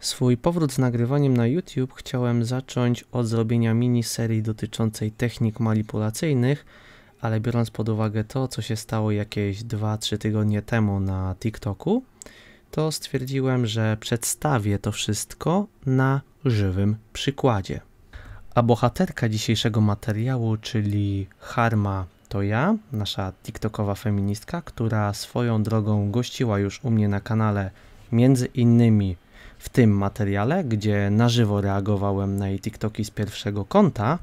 Swój powrót z nagrywaniem na YouTube chciałem zacząć od zrobienia miniserii dotyczącej technik manipulacyjnych, ale biorąc pod uwagę to, co się stało jakieś 2-3 tygodnie temu na TikToku, to stwierdziłem, że przedstawię to wszystko na żywym przykładzie. A bohaterka dzisiejszego materiału, czyli Harma, to ja, nasza TikTokowa feministka, która swoją drogą gościła już u mnie na kanale, między innymi w tym materiale, gdzie na żywo reagowałem na jej TikToki z pierwszego konta,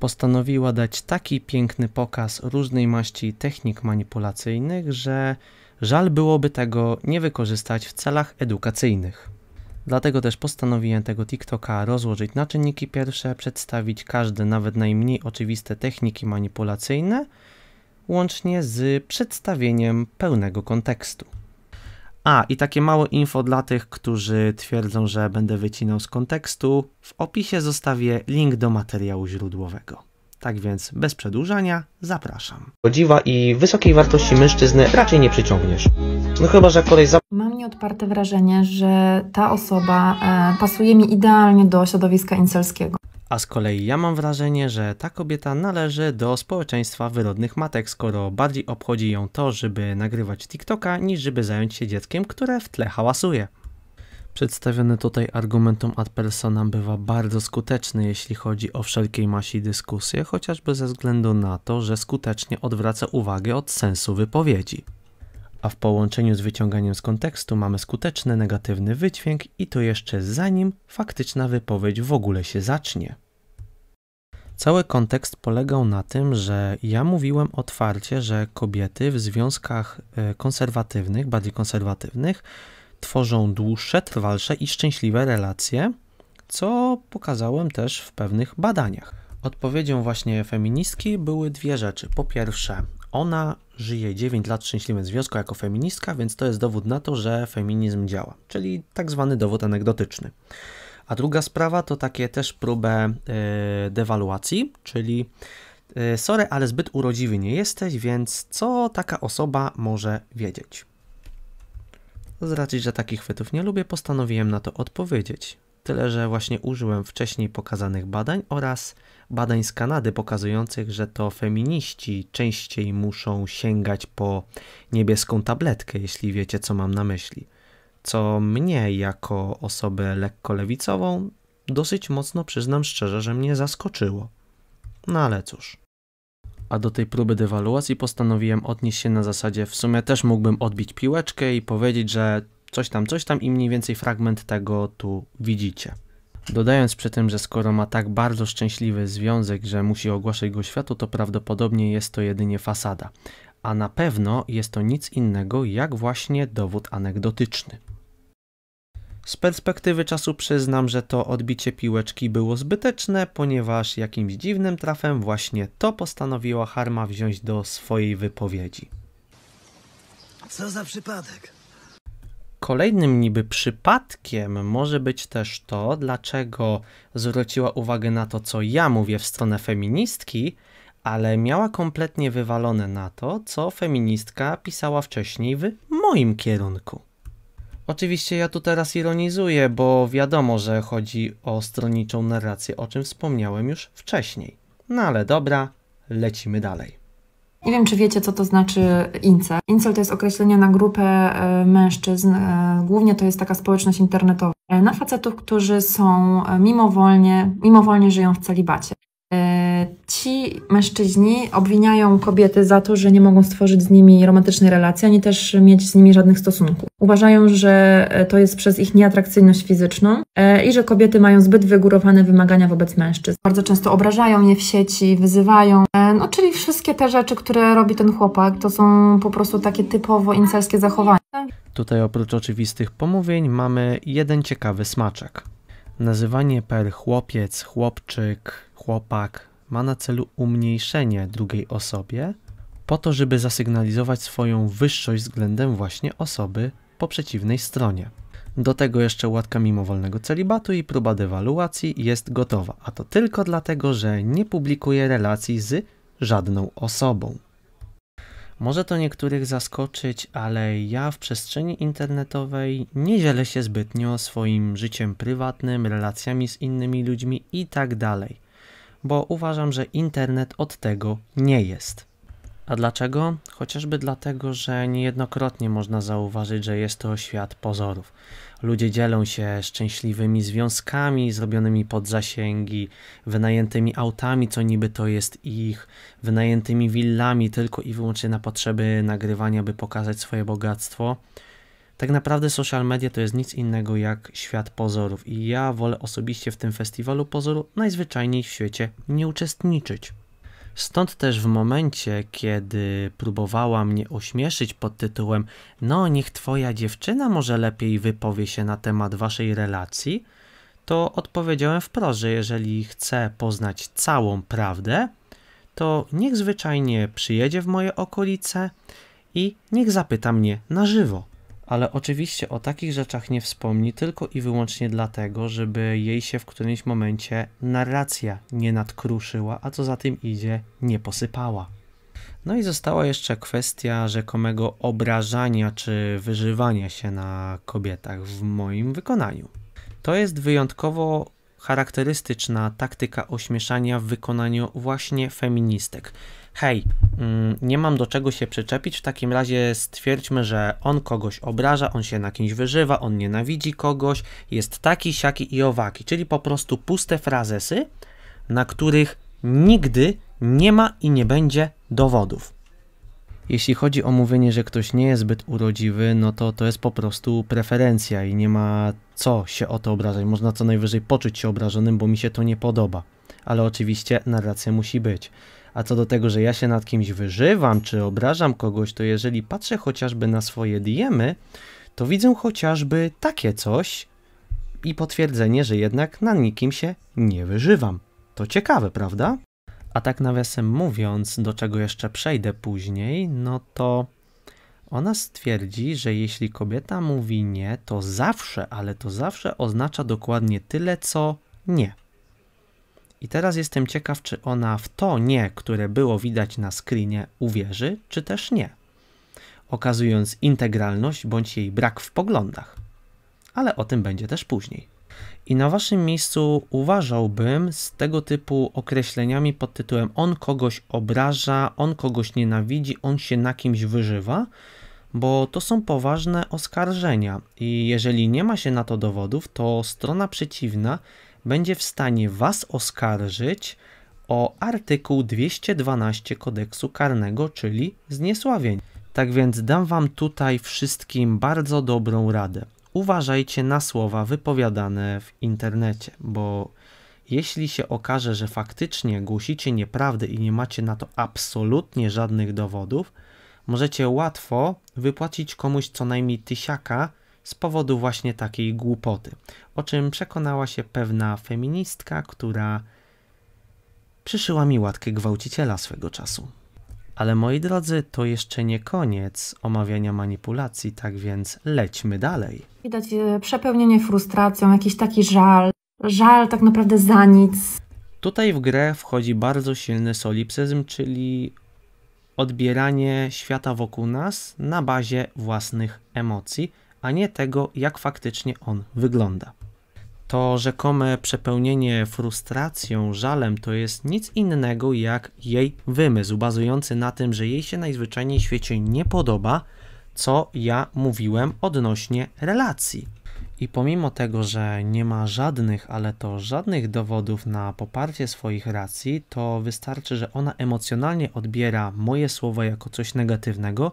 postanowiła dać taki piękny pokaz różnej maści technik manipulacyjnych, że żal byłoby tego nie wykorzystać w celach edukacyjnych. Dlatego też postanowiłem tego TikToka rozłożyć na czynniki pierwsze, przedstawić każde, nawet najmniej oczywiste techniki manipulacyjne, łącznie z przedstawieniem pełnego kontekstu. A, i takie małe info dla tych, którzy twierdzą, że będę wycinał z kontekstu. W opisie zostawię link do materiału źródłowego. Tak więc bez przedłużania zapraszam. Podziwa i wysokiej wartości mężczyzny raczej nie przyciągniesz. No chyba, że kolej za... Mam nieodparte wrażenie, że ta osoba e, pasuje mi idealnie do środowiska incelskiego. A z kolei ja mam wrażenie, że ta kobieta należy do społeczeństwa wyrodnych matek, skoro bardziej obchodzi ją to, żeby nagrywać TikToka, niż żeby zająć się dzieckiem, które w tle hałasuje. Przedstawiony tutaj argumentum ad personam bywa bardzo skuteczny, jeśli chodzi o wszelkiej masi dyskusje, chociażby ze względu na to, że skutecznie odwraca uwagę od sensu wypowiedzi. A w połączeniu z wyciąganiem z kontekstu mamy skuteczny negatywny wydźwięk i to jeszcze zanim faktyczna wypowiedź w ogóle się zacznie. Cały kontekst polegał na tym, że ja mówiłem otwarcie, że kobiety w związkach e, konserwatywnych, bardziej konserwatywnych, tworzą dłuższe, trwalsze i szczęśliwe relacje, co pokazałem też w pewnych badaniach. Odpowiedzią właśnie feministki były dwie rzeczy. Po pierwsze, ona żyje 9 lat szczęśliwym związku jako feministka, więc to jest dowód na to, że feminizm działa, czyli tak zwany dowód anegdotyczny. A druga sprawa to takie też próbę yy, dewaluacji, czyli yy, sorry, ale zbyt urodziwy nie jesteś, więc co taka osoba może wiedzieć? Z racji, że takich chwytów nie lubię, postanowiłem na to odpowiedzieć. Tyle, że właśnie użyłem wcześniej pokazanych badań oraz badań z Kanady pokazujących, że to feminiści częściej muszą sięgać po niebieską tabletkę, jeśli wiecie co mam na myśli. Co mnie jako osobę lekko lewicową dosyć mocno przyznam szczerze, że mnie zaskoczyło. No ale cóż a do tej próby dewaluacji postanowiłem odnieść się na zasadzie w sumie też mógłbym odbić piłeczkę i powiedzieć, że coś tam, coś tam i mniej więcej fragment tego tu widzicie. Dodając przy tym, że skoro ma tak bardzo szczęśliwy związek, że musi ogłaszać go światu, to prawdopodobnie jest to jedynie fasada. A na pewno jest to nic innego jak właśnie dowód anegdotyczny. Z perspektywy czasu przyznam, że to odbicie piłeczki było zbyteczne, ponieważ jakimś dziwnym trafem właśnie to postanowiła Harma wziąć do swojej wypowiedzi. Co za przypadek? Kolejnym niby przypadkiem może być też to, dlaczego zwróciła uwagę na to, co ja mówię w stronę feministki, ale miała kompletnie wywalone na to, co feministka pisała wcześniej w moim kierunku. Oczywiście ja tu teraz ironizuję, bo wiadomo, że chodzi o stronniczą narrację, o czym wspomniałem już wcześniej. No ale dobra, lecimy dalej. Nie wiem, czy wiecie, co to znaczy incel. Incel to jest określenie na grupę e, mężczyzn. E, głównie to jest taka społeczność internetowa. E, na facetów, którzy są mimowolnie, mimowolnie żyją w celibacie. E, ci mężczyźni obwiniają kobiety za to, że nie mogą stworzyć z nimi romantycznej relacji, ani też mieć z nimi żadnych stosunków. Uważają, że e, to jest przez ich nieatrakcyjność fizyczną e, i że kobiety mają zbyt wygórowane wymagania wobec mężczyzn. Bardzo często obrażają je w sieci, wyzywają. No, czyli wszystkie te rzeczy, które robi ten chłopak, to są po prostu takie typowo incelskie zachowania. Tutaj oprócz oczywistych pomówień mamy jeden ciekawy smaczek. Nazywanie per chłopiec, chłopczyk, chłopak ma na celu umniejszenie drugiej osobie, po to, żeby zasygnalizować swoją wyższość względem właśnie osoby po przeciwnej stronie. Do tego jeszcze łatka mimowolnego celibatu i próba dewaluacji jest gotowa, a to tylko dlatego, że nie publikuje relacji z żadną osobą. Może to niektórych zaskoczyć, ale ja w przestrzeni internetowej nie dzielę się zbytnio swoim życiem prywatnym, relacjami z innymi ludźmi itd., tak bo uważam, że internet od tego nie jest. A dlaczego? Chociażby dlatego, że niejednokrotnie można zauważyć, że jest to świat pozorów. Ludzie dzielą się szczęśliwymi związkami zrobionymi pod zasięgi, wynajętymi autami, co niby to jest ich, wynajętymi willami tylko i wyłącznie na potrzeby nagrywania, by pokazać swoje bogactwo. Tak naprawdę social media to jest nic innego jak świat pozorów i ja wolę osobiście w tym festiwalu pozoru najzwyczajniej w świecie nie uczestniczyć. Stąd też w momencie, kiedy próbowała mnie ośmieszyć pod tytułem No, niech twoja dziewczyna może lepiej wypowie się na temat waszej relacji, to odpowiedziałem wprost, że jeżeli chce poznać całą prawdę, to niech zwyczajnie przyjedzie w moje okolice i niech zapyta mnie na żywo ale oczywiście o takich rzeczach nie wspomni tylko i wyłącznie dlatego, żeby jej się w którymś momencie narracja nie nadkruszyła, a co za tym idzie, nie posypała. No i została jeszcze kwestia rzekomego obrażania czy wyżywania się na kobietach w moim wykonaniu. To jest wyjątkowo charakterystyczna taktyka ośmieszania w wykonaniu właśnie feministek hej, mm, nie mam do czego się przyczepić, w takim razie stwierdźmy, że on kogoś obraża, on się na kimś wyżywa, on nienawidzi kogoś, jest taki, siaki i owaki, czyli po prostu puste frazesy, na których nigdy nie ma i nie będzie dowodów. Jeśli chodzi o mówienie, że ktoś nie jest zbyt urodziwy, no to to jest po prostu preferencja i nie ma co się o to obrażać. Można co najwyżej poczuć się obrażonym, bo mi się to nie podoba. Ale oczywiście narracja musi być. A co do tego, że ja się nad kimś wyżywam czy obrażam kogoś, to jeżeli patrzę chociażby na swoje diemy, to widzę chociażby takie coś i potwierdzenie, że jednak na nikim się nie wyżywam. To ciekawe, prawda? A tak nawiasem mówiąc, do czego jeszcze przejdę później, no to ona stwierdzi, że jeśli kobieta mówi nie, to zawsze, ale to zawsze oznacza dokładnie tyle, co nie. I teraz jestem ciekaw, czy ona w to nie, które było widać na screenie, uwierzy, czy też nie, okazując integralność bądź jej brak w poglądach. Ale o tym będzie też później. I na waszym miejscu uważałbym z tego typu określeniami pod tytułem on kogoś obraża, on kogoś nienawidzi, on się na kimś wyżywa, bo to są poważne oskarżenia i jeżeli nie ma się na to dowodów, to strona przeciwna będzie w stanie Was oskarżyć o artykuł 212 kodeksu karnego, czyli zniesławień. Tak więc dam Wam tutaj wszystkim bardzo dobrą radę. Uważajcie na słowa wypowiadane w internecie, bo jeśli się okaże, że faktycznie głosicie nieprawdę i nie macie na to absolutnie żadnych dowodów, możecie łatwo wypłacić komuś co najmniej tysiaka z powodu właśnie takiej głupoty, o czym przekonała się pewna feministka, która przyszyła mi łatkę gwałciciela swego czasu. Ale moi drodzy, to jeszcze nie koniec omawiania manipulacji, tak więc lećmy dalej. Widać e, przepełnienie frustracją, jakiś taki żal, żal tak naprawdę za nic. Tutaj w grę wchodzi bardzo silny solipsyzm, czyli odbieranie świata wokół nas na bazie własnych emocji, a nie tego, jak faktycznie on wygląda. To rzekome przepełnienie frustracją, żalem to jest nic innego jak jej wymysł, bazujący na tym, że jej się najzwyczajniej w świecie nie podoba, co ja mówiłem odnośnie relacji. I pomimo tego, że nie ma żadnych, ale to żadnych dowodów na poparcie swoich racji, to wystarczy, że ona emocjonalnie odbiera moje słowa jako coś negatywnego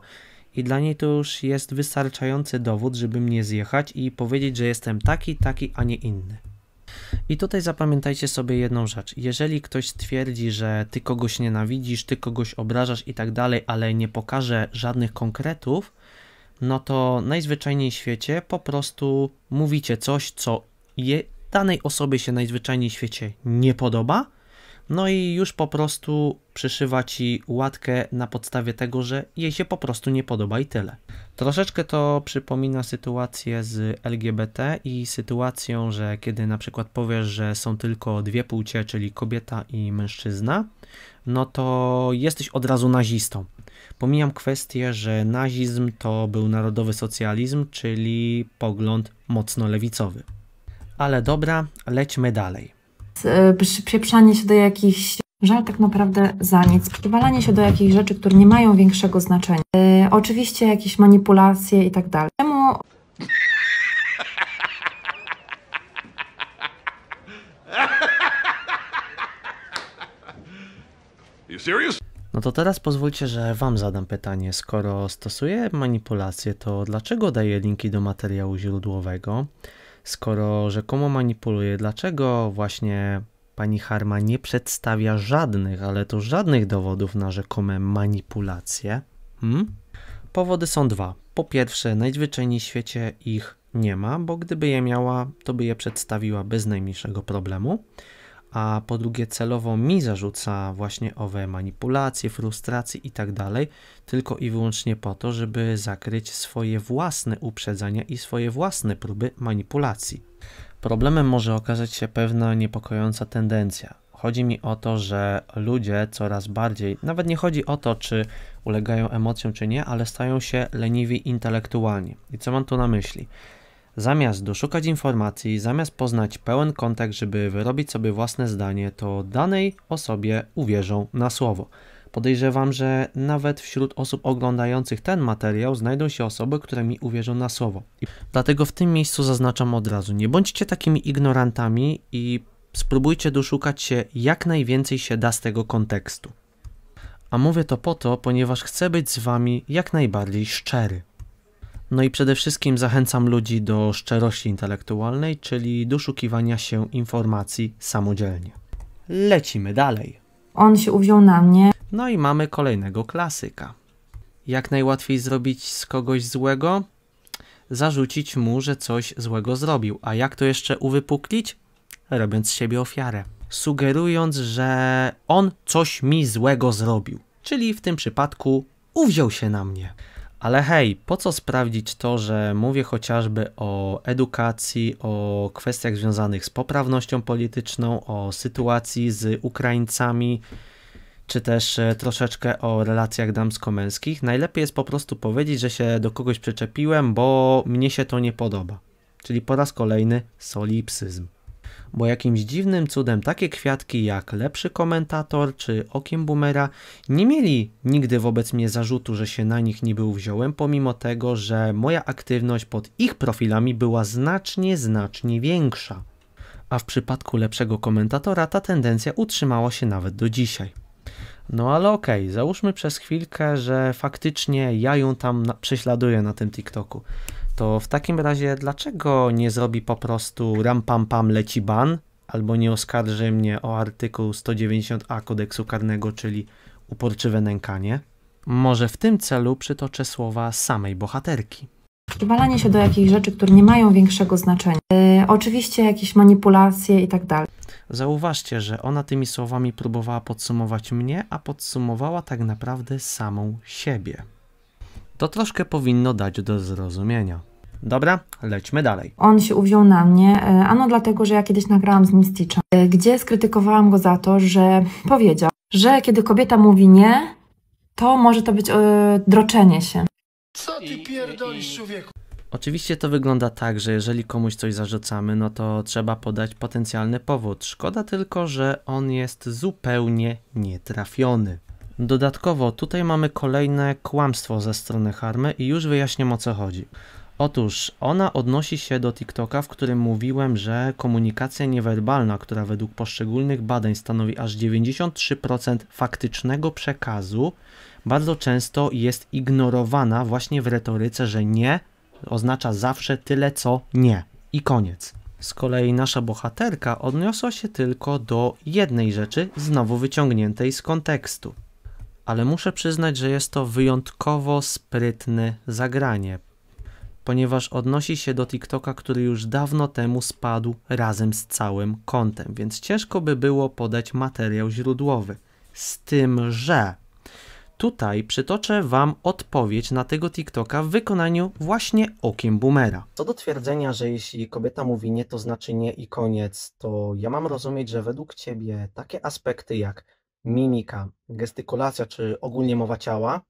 i dla niej to już jest wystarczający dowód, żeby mnie zjechać i powiedzieć, że jestem taki, taki, a nie inny. I tutaj zapamiętajcie sobie jedną rzecz. Jeżeli ktoś stwierdzi, że ty kogoś nienawidzisz, ty kogoś obrażasz i tak dalej, ale nie pokaże żadnych konkretów, no to najzwyczajniej w świecie po prostu mówicie coś, co je, danej osobie się najzwyczajniej w świecie nie podoba, no i już po prostu przyszywa ci łatkę na podstawie tego, że jej się po prostu nie podoba i tyle. Troszeczkę to przypomina sytuację z LGBT i sytuacją, że kiedy na przykład powiesz, że są tylko dwie płcie, czyli kobieta i mężczyzna, no to jesteś od razu nazistą. Pomijam kwestię, że nazizm to był narodowy socjalizm, czyli pogląd mocno lewicowy. Ale dobra, lećmy dalej jest przypieprzanie się do jakichś żal tak naprawdę za nic, przywalanie się do jakichś rzeczy, które nie mają większego znaczenia. E, oczywiście jakieś manipulacje i tak dalej. Czemu... No to teraz pozwólcie, że Wam zadam pytanie. Skoro stosuję manipulację, to dlaczego daję linki do materiału źródłowego? skoro rzekomo manipuluje, dlaczego właśnie pani Harma nie przedstawia żadnych, ale to żadnych dowodów na rzekome manipulacje? Hmm? Powody są dwa. Po pierwsze, najzwyczajniej w świecie ich nie ma, bo gdyby je miała, to by je przedstawiła bez najmniejszego problemu a po drugie celowo mi zarzuca właśnie owe manipulacje, frustracje itd., tak tylko i wyłącznie po to, żeby zakryć swoje własne uprzedzenia i swoje własne próby manipulacji. Problemem może okazać się pewna niepokojąca tendencja. Chodzi mi o to, że ludzie coraz bardziej, nawet nie chodzi o to, czy ulegają emocjom, czy nie, ale stają się leniwi intelektualnie. I co mam tu na myśli? Zamiast doszukać informacji, zamiast poznać pełen kontekst, żeby wyrobić sobie własne zdanie, to danej osobie uwierzą na słowo. Podejrzewam, że nawet wśród osób oglądających ten materiał znajdą się osoby, które mi uwierzą na słowo. Dlatego w tym miejscu zaznaczam od razu: nie bądźcie takimi ignorantami i spróbujcie doszukać się jak najwięcej się da z tego kontekstu. A mówię to po to, ponieważ chcę być z Wami jak najbardziej szczery. No i przede wszystkim zachęcam ludzi do szczerości intelektualnej, czyli doszukiwania się informacji samodzielnie. Lecimy dalej. On się uwziął na mnie. No i mamy kolejnego klasyka. Jak najłatwiej zrobić z kogoś złego? Zarzucić mu, że coś złego zrobił. A jak to jeszcze uwypuklić? Robiąc z siebie ofiarę. Sugerując, że on coś mi złego zrobił. Czyli w tym przypadku uwziął się na mnie. Ale hej, po co sprawdzić to, że mówię chociażby o edukacji, o kwestiach związanych z poprawnością polityczną, o sytuacji z Ukraińcami, czy też e, troszeczkę o relacjach damsko-męskich? Najlepiej jest po prostu powiedzieć, że się do kogoś przyczepiłem, bo mnie się to nie podoba. Czyli po raz kolejny solipsyzm bo jakimś dziwnym cudem takie kwiatki jak lepszy komentator czy okiem boomera nie mieli nigdy wobec mnie zarzutu, że się na nich nie był wziąłem, pomimo tego, że moja aktywność pod ich profilami była znacznie, znacznie większa. A w przypadku lepszego komentatora ta tendencja utrzymała się nawet do dzisiaj. No ale okej, okay, załóżmy przez chwilkę, że faktycznie ja ją tam na prześladuję na tym TikToku to w takim razie dlaczego nie zrobi po prostu ram pam pam leci ban, albo nie oskarży mnie o artykuł 190a kodeksu karnego, czyli uporczywe nękanie? Może w tym celu przytoczę słowa samej bohaterki. Wtrwalanie się do jakichś rzeczy, które nie mają większego znaczenia. E, oczywiście jakieś manipulacje i tak dalej. Zauważcie, że ona tymi słowami próbowała podsumować mnie, a podsumowała tak naprawdę samą siebie. To troszkę powinno dać do zrozumienia. Dobra, lećmy dalej. On się uwziął na mnie, e, ano dlatego, że ja kiedyś nagrałam z nim Stitcha, e, gdzie skrytykowałam go za to, że powiedział, że kiedy kobieta mówi nie, to może to być yy, droczenie się. Co ty pierdolisz, człowieku? Oczywiście to wygląda tak, że jeżeli komuś coś zarzucamy, no to trzeba podać potencjalny powód. Szkoda tylko, że on jest zupełnie nietrafiony. Dodatkowo tutaj mamy kolejne kłamstwo ze strony Harmy i już wyjaśniam o co chodzi. Otóż ona odnosi się do TikToka, w którym mówiłem, że komunikacja niewerbalna, która według poszczególnych badań stanowi aż 93% faktycznego przekazu, bardzo często jest ignorowana właśnie w retoryce, że nie oznacza zawsze tyle co nie. I koniec. Z kolei nasza bohaterka odniosła się tylko do jednej rzeczy, znowu wyciągniętej z kontekstu ale muszę przyznać, że jest to wyjątkowo sprytne zagranie, ponieważ odnosi się do TikToka, który już dawno temu spadł razem z całym kontem, więc ciężko by było podać materiał źródłowy. Z tym, że Tutaj przytoczę Wam odpowiedź na tego TikToka w wykonaniu właśnie okiem boomera. Co do twierdzenia, że jeśli kobieta mówi nie, to znaczy nie i koniec, to ja mam rozumieć, że według Ciebie takie aspekty jak mimika, gestykulacja czy ogólnie mowa ciała,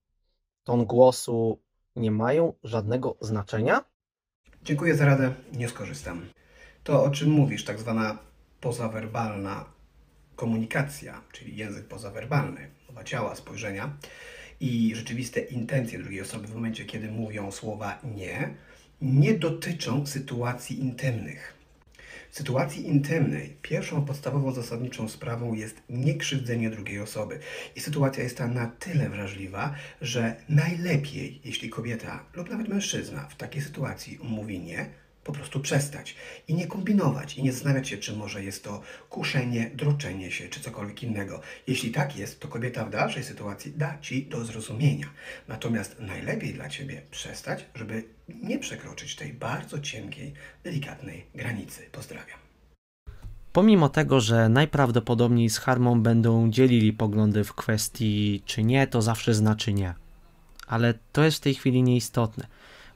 ton głosu nie mają żadnego znaczenia? Dziękuję za radę, nie skorzystam. To, o czym mówisz, tak zwana pozawerbalna komunikacja, czyli język pozawerbalny, mowa ciała, spojrzenia i rzeczywiste intencje drugiej osoby w momencie, kiedy mówią słowa nie, nie dotyczą sytuacji intymnych. W sytuacji intymnej pierwszą podstawową zasadniczą sprawą jest niekrzywdzenie drugiej osoby. I sytuacja jest ta na tyle wrażliwa, że najlepiej, jeśli kobieta lub nawet mężczyzna w takiej sytuacji mówi nie, po prostu przestać i nie kombinować i nie zastanawiać się, czy może jest to kuszenie, droczenie się, czy cokolwiek innego. Jeśli tak jest, to kobieta w dalszej sytuacji da Ci do zrozumienia. Natomiast najlepiej dla Ciebie przestać, żeby nie przekroczyć tej bardzo cienkiej, delikatnej granicy. Pozdrawiam. Pomimo tego, że najprawdopodobniej z Harmą będą dzielili poglądy w kwestii czy nie, to zawsze znaczy nie. Ale to jest w tej chwili nieistotne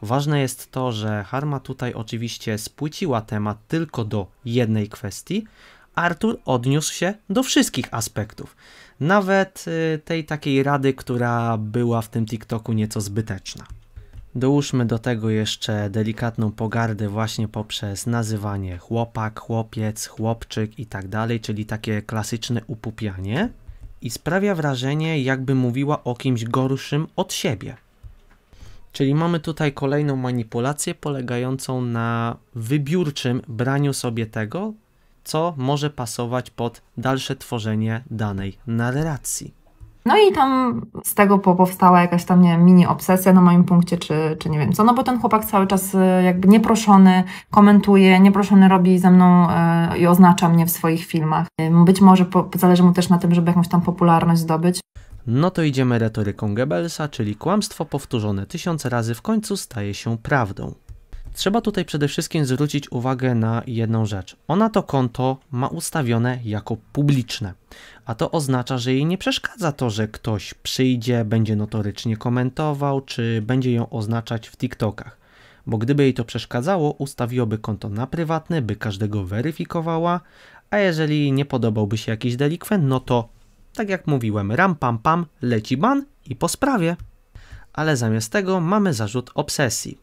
Ważne jest to, że Harma tutaj oczywiście spłyciła temat tylko do jednej kwestii. Artur odniósł się do wszystkich aspektów, nawet y, tej takiej rady, która była w tym TikToku nieco zbyteczna. Dołóżmy do tego jeszcze delikatną pogardę właśnie poprzez nazywanie chłopak, chłopiec, chłopczyk i tak dalej, czyli takie klasyczne upupianie i sprawia wrażenie, jakby mówiła o kimś gorszym od siebie. Czyli mamy tutaj kolejną manipulację polegającą na wybiórczym braniu sobie tego, co może pasować pod dalsze tworzenie danej narracji. No i tam z tego powstała jakaś tam, nie wiem, mini obsesja na moim punkcie, czy, czy nie wiem co, no bo ten chłopak cały czas e, jakby nieproszony komentuje, nieproszony robi ze mną e, i oznacza mnie w swoich filmach. E, być może po, zależy mu też na tym, żeby jakąś tam popularność zdobyć. No to idziemy retoryką Goebbelsa, czyli kłamstwo powtórzone tysiąc razy w końcu staje się prawdą. Trzeba tutaj przede wszystkim zwrócić uwagę na jedną rzecz. Ona to konto ma ustawione jako publiczne, a to oznacza, że jej nie przeszkadza to, że ktoś przyjdzie, będzie notorycznie komentował, czy będzie ją oznaczać w TikTokach. Bo gdyby jej to przeszkadzało, ustawiłoby konto na prywatne, by każdego weryfikowała, a jeżeli nie podobałby się jakiś delikwent, no to tak jak mówiłem, ram pam pam, leci ban i po sprawie. Ale zamiast tego mamy zarzut obsesji.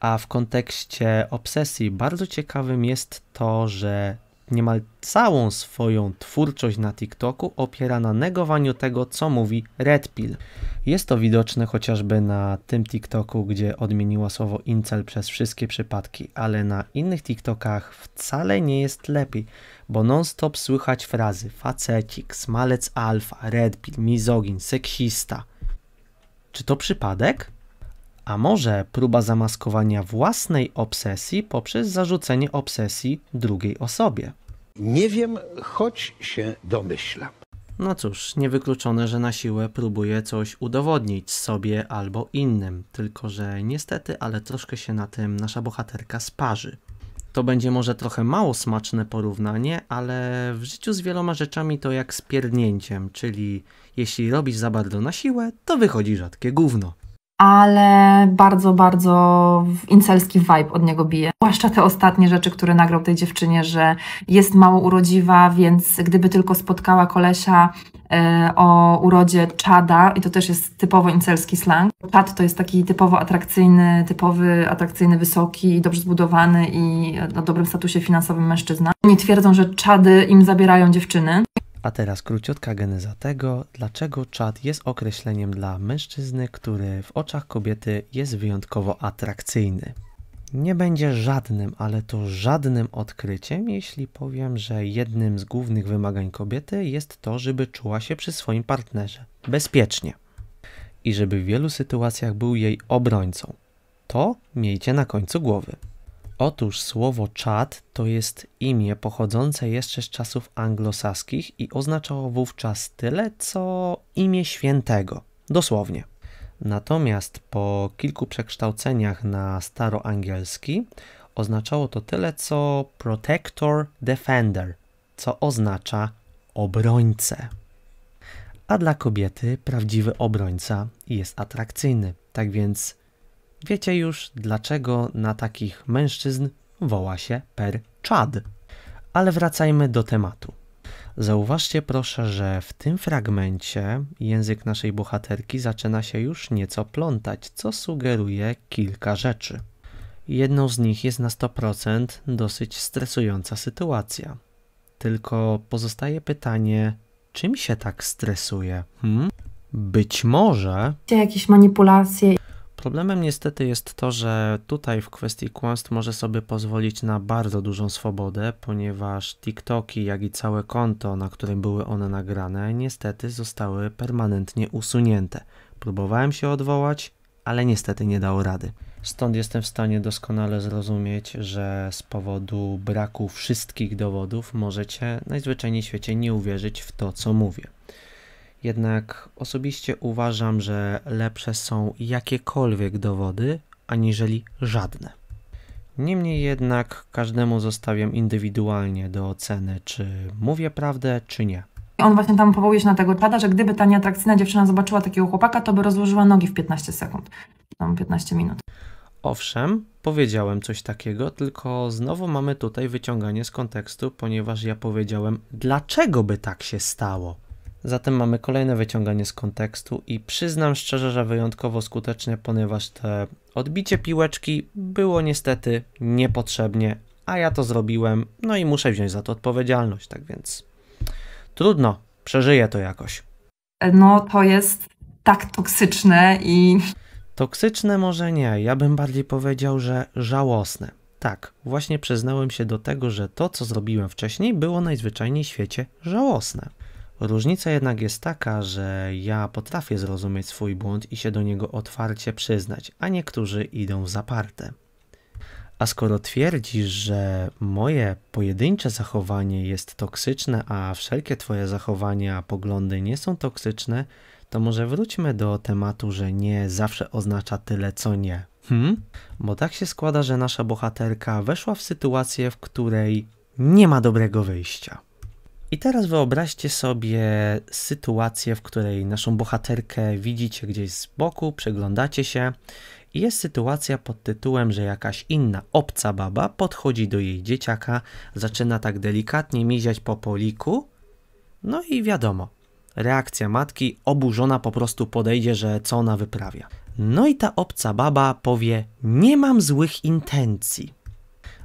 A w kontekście obsesji bardzo ciekawym jest to, że niemal całą swoją twórczość na TikToku opiera na negowaniu tego, co mówi Red Pill. Jest to widoczne chociażby na tym TikToku, gdzie odmieniła słowo incel przez wszystkie przypadki, ale na innych TikTokach wcale nie jest lepiej, bo non-stop słychać frazy facecik, smalec alfa, Red Pill, mizogin, seksista. Czy to przypadek? A może próba zamaskowania własnej obsesji poprzez zarzucenie obsesji drugiej osobie? Nie wiem, choć się domyślam. No cóż, niewykluczone, że na siłę próbuje coś udowodnić sobie albo innym, tylko że niestety, ale troszkę się na tym nasza bohaterka sparzy. To będzie może trochę mało smaczne porównanie, ale w życiu z wieloma rzeczami to jak z pierdnięciem, czyli jeśli robisz za bardzo na siłę, to wychodzi rzadkie gówno ale bardzo, bardzo incelski vibe od niego bije. Zwłaszcza te ostatnie rzeczy, które nagrał tej dziewczynie, że jest mało urodziwa, więc gdyby tylko spotkała kolesia y, o urodzie czada, i to też jest typowo incelski slang. Czad to jest taki typowo atrakcyjny, typowy, atrakcyjny, wysoki, dobrze zbudowany i na dobrym statusie finansowym mężczyzna. Oni twierdzą, że czady im zabierają dziewczyny. A teraz króciutka geneza tego, dlaczego czad jest określeniem dla mężczyzny, który w oczach kobiety jest wyjątkowo atrakcyjny. Nie będzie żadnym, ale to żadnym odkryciem, jeśli powiem, że jednym z głównych wymagań kobiety jest to, żeby czuła się przy swoim partnerze bezpiecznie i żeby w wielu sytuacjach był jej obrońcą. To miejcie na końcu głowy. Otóż słowo czat to jest imię pochodzące jeszcze z czasów anglosaskich i oznaczało wówczas tyle, co imię świętego, dosłownie. Natomiast po kilku przekształceniach na staroangielski oznaczało to tyle, co protector defender, co oznacza obrońcę. A dla kobiety prawdziwy obrońca jest atrakcyjny. Tak więc Wiecie już, dlaczego na takich mężczyzn woła się per czad. Ale wracajmy do tematu. Zauważcie proszę, że w tym fragmencie język naszej bohaterki zaczyna się już nieco plątać, co sugeruje kilka rzeczy. Jedną z nich jest na 100% dosyć stresująca sytuacja. Tylko pozostaje pytanie, czym się tak stresuje? Hmm? Być może. Jakieś manipulacje. Problemem niestety jest to, że tutaj w kwestii kłamst może sobie pozwolić na bardzo dużą swobodę, ponieważ TikToki, jak i całe konto, na którym były one nagrane, niestety zostały permanentnie usunięte. Próbowałem się odwołać, ale niestety nie dało rady. Stąd jestem w stanie doskonale zrozumieć, że z powodu braku wszystkich dowodów możecie najzwyczajniej w świecie nie uwierzyć w to, co mówię. Jednak osobiście uważam, że lepsze są jakiekolwiek dowody, aniżeli żadne. Niemniej jednak każdemu zostawiam indywidualnie do oceny, czy mówię prawdę, czy nie. On właśnie tam powołuje się na tego pada, że gdyby ta nieatrakcyjna dziewczyna zobaczyła takiego chłopaka, to by rozłożyła nogi w 15 sekund, tam 15 minut. Owszem, powiedziałem coś takiego, tylko znowu mamy tutaj wyciąganie z kontekstu, ponieważ ja powiedziałem, dlaczego by tak się stało. Zatem mamy kolejne wyciąganie z kontekstu i przyznam szczerze, że wyjątkowo skutecznie, ponieważ to odbicie piłeczki było niestety niepotrzebnie, a ja to zrobiłem, no i muszę wziąć za to odpowiedzialność, tak więc trudno, przeżyję to jakoś. No to jest tak toksyczne i... Toksyczne może nie, ja bym bardziej powiedział, że żałosne. Tak, właśnie przyznałem się do tego, że to, co zrobiłem wcześniej, było najzwyczajniej w świecie żałosne. Różnica jednak jest taka, że ja potrafię zrozumieć swój błąd i się do niego otwarcie przyznać, a niektórzy idą w zaparte. A skoro twierdzisz, że moje pojedyncze zachowanie jest toksyczne, a wszelkie Twoje zachowania, poglądy nie są toksyczne, to może wróćmy do tematu, że nie zawsze oznacza tyle, co nie. Hmm? Bo tak się składa, że nasza bohaterka weszła w sytuację, w której nie ma dobrego wyjścia. I teraz wyobraźcie sobie sytuację, w której naszą bohaterkę widzicie gdzieś z boku, przeglądacie się i jest sytuacja pod tytułem, że jakaś inna obca baba podchodzi do jej dzieciaka, zaczyna tak delikatnie miziać po poliku. No i wiadomo, reakcja matki oburzona po prostu podejdzie, że co ona wyprawia. No i ta obca baba powie: Nie mam złych intencji.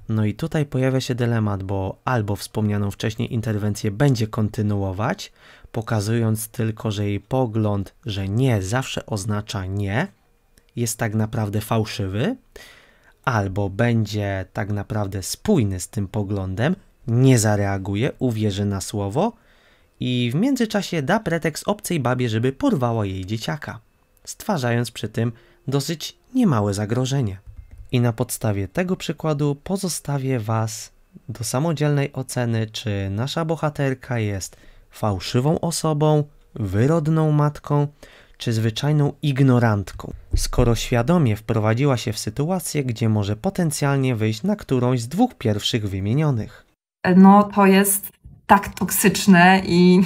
No i tutaj pojawia się dylemat, bo albo wspomnianą wcześniej interwencję będzie kontynuować, pokazując tylko, że jej pogląd, że nie zawsze oznacza nie, jest tak naprawdę fałszywy, albo będzie tak naprawdę spójny z tym poglądem, nie zareaguje, uwierzy na słowo i w międzyczasie da pretekst obcej babie, żeby porwała jej dzieciaka, stwarzając przy tym dosyć niemałe zagrożenie i na podstawie tego przykładu pozostawię Was do samodzielnej oceny, czy nasza bohaterka jest fałszywą osobą, wyrodną matką, czy zwyczajną ignorantką, skoro świadomie wprowadziła się w sytuację, gdzie może potencjalnie wyjść na którąś z dwóch pierwszych wymienionych. No to jest tak toksyczne i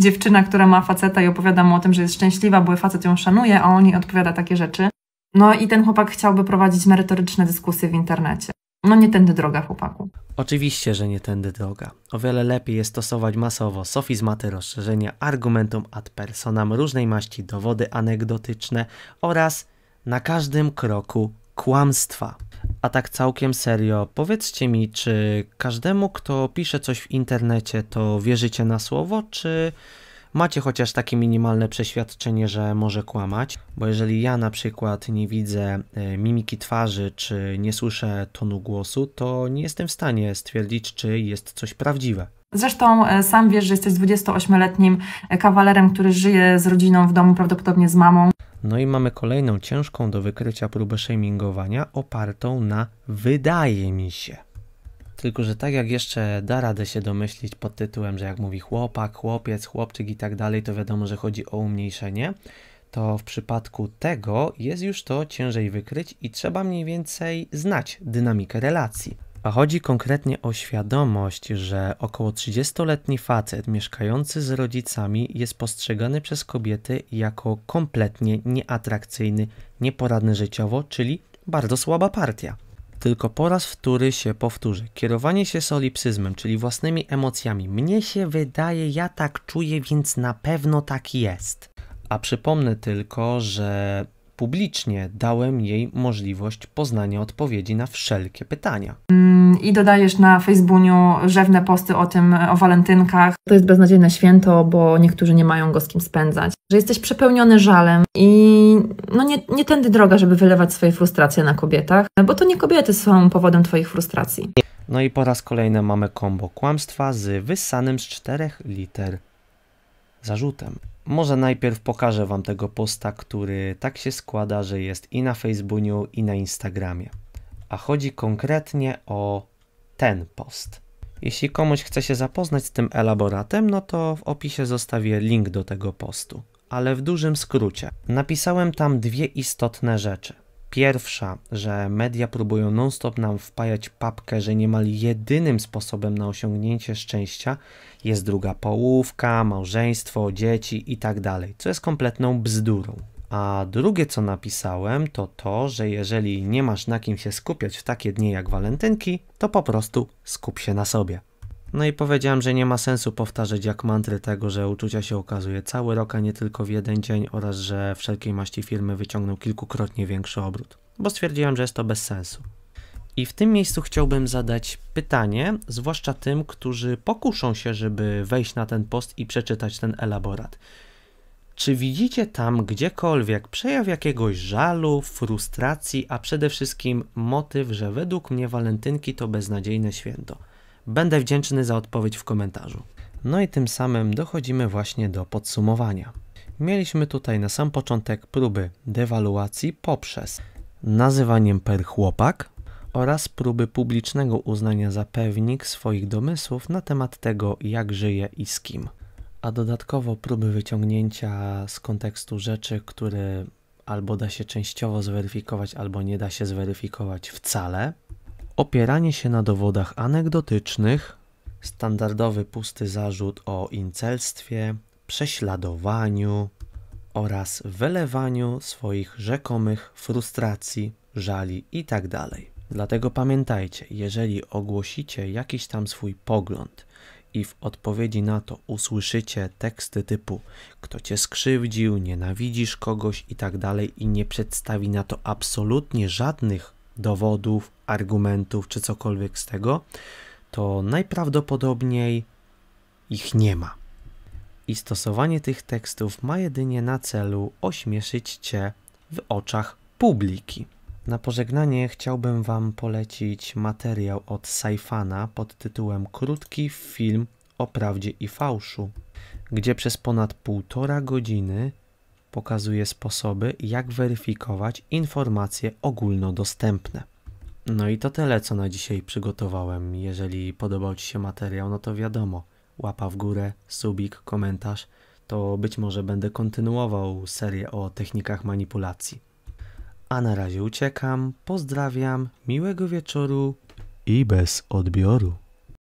dziewczyna, która ma faceta i opowiada mu o tym, że jest szczęśliwa, bo facet ją szanuje, a on jej odpowiada takie rzeczy. No i ten chłopak chciałby prowadzić merytoryczne dyskusje w internecie. No nie tędy droga, chłopaku. Oczywiście, że nie tędy droga. O wiele lepiej jest stosować masowo sofizmaty rozszerzenia argumentum ad personam różnej maści dowody anegdotyczne oraz na każdym kroku kłamstwa. A tak całkiem serio, powiedzcie mi, czy każdemu, kto pisze coś w internecie, to wierzycie na słowo, czy macie chociaż takie minimalne przeświadczenie, że może kłamać, bo jeżeli ja na przykład nie widzę e, mimiki twarzy czy nie słyszę tonu głosu, to nie jestem w stanie stwierdzić, czy jest coś prawdziwe. Zresztą e, sam wiesz, że jesteś 28-letnim e, kawalerem, który żyje z rodziną w domu, prawdopodobnie z mamą. No i mamy kolejną ciężką do wykrycia próbę shamingowania opartą na wydaje mi się. Tylko, że tak jak jeszcze da radę się domyślić pod tytułem, że jak mówi chłopak, chłopiec, chłopczyk i tak dalej, to wiadomo, że chodzi o umniejszenie, to w przypadku tego jest już to ciężej wykryć i trzeba mniej więcej znać dynamikę relacji. A chodzi konkretnie o świadomość, że około 30-letni facet mieszkający z rodzicami jest postrzegany przez kobiety jako kompletnie nieatrakcyjny, nieporadny życiowo, czyli bardzo słaba partia tylko po raz wtóry się powtórzy. Kierowanie się solipsyzmem, czyli własnymi emocjami. Mnie się wydaje, ja tak czuję, więc na pewno tak jest. A przypomnę tylko, że publicznie dałem jej możliwość poznania odpowiedzi na wszelkie pytania i dodajesz na Facebooku rzewne posty o tym, o walentynkach. To jest beznadziejne święto, bo niektórzy nie mają go z kim spędzać. Że jesteś przepełniony żalem i no nie, nie tędy droga, żeby wylewać swoje frustracje na kobietach, no, bo to nie kobiety są powodem twoich frustracji. No i po raz kolejny mamy kombo kłamstwa z wyssanym z czterech liter zarzutem. Może najpierw pokażę Wam tego posta, który tak się składa, że jest i na Facebooku, i na Instagramie. A chodzi konkretnie o ten post. Jeśli komuś chce się zapoznać z tym elaboratem, no to w opisie zostawię link do tego postu, ale w dużym skrócie. Napisałem tam dwie istotne rzeczy. Pierwsza, że media próbują non-stop nam wpajać papkę, że niemal jedynym sposobem na osiągnięcie szczęścia jest druga połówka, małżeństwo, dzieci itd., tak co jest kompletną bzdurą. A drugie, co napisałem, to to, że jeżeli nie masz na kim się skupiać w takie dni jak walentynki, to po prostu skup się na sobie. No i powiedziałem, że nie ma sensu powtarzać jak mantry tego, że uczucia się okazuje cały rok, a nie tylko w jeden dzień oraz że wszelkiej maści firmy wyciągnął kilkukrotnie większy obrót, bo stwierdziłem, że jest to bez sensu. I w tym miejscu chciałbym zadać pytanie, zwłaszcza tym, którzy pokuszą się, żeby wejść na ten post i przeczytać ten elaborat. Czy widzicie tam gdziekolwiek przejaw jakiegoś żalu, frustracji, a przede wszystkim motyw, że według mnie walentynki to beznadziejne święto? Będę wdzięczny za odpowiedź w komentarzu. No i tym samym dochodzimy właśnie do podsumowania. Mieliśmy tutaj na sam początek próby dewaluacji poprzez nazywaniem per chłopak oraz próby publicznego uznania za pewnik swoich domysłów na temat tego, jak żyje i z kim a dodatkowo próby wyciągnięcia z kontekstu rzeczy, które albo da się częściowo zweryfikować, albo nie da się zweryfikować wcale. Opieranie się na dowodach anegdotycznych, standardowy pusty zarzut o incelstwie, prześladowaniu oraz wylewaniu swoich rzekomych frustracji, żali itd. Tak Dlatego pamiętajcie, jeżeli ogłosicie jakiś tam swój pogląd, i w odpowiedzi na to usłyszycie teksty typu kto cię skrzywdził, nienawidzisz kogoś itd. Tak i nie przedstawi na to absolutnie żadnych dowodów, argumentów czy cokolwiek z tego, to najprawdopodobniej ich nie ma. I stosowanie tych tekstów ma jedynie na celu ośmieszyć cię w oczach publiki. Na pożegnanie chciałbym Wam polecić materiał od Saifana pod tytułem Krótki film o prawdzie i fałszu, gdzie przez ponad półtora godziny pokazuje sposoby, jak weryfikować informacje ogólnodostępne. No i to tyle, co na dzisiaj przygotowałem. Jeżeli podobał Ci się materiał, no to wiadomo, łapa w górę, subik, komentarz, to być może będę kontynuował serię o technikach manipulacji. A na razie uciekam. Pozdrawiam, miłego wieczoru i bez odbioru.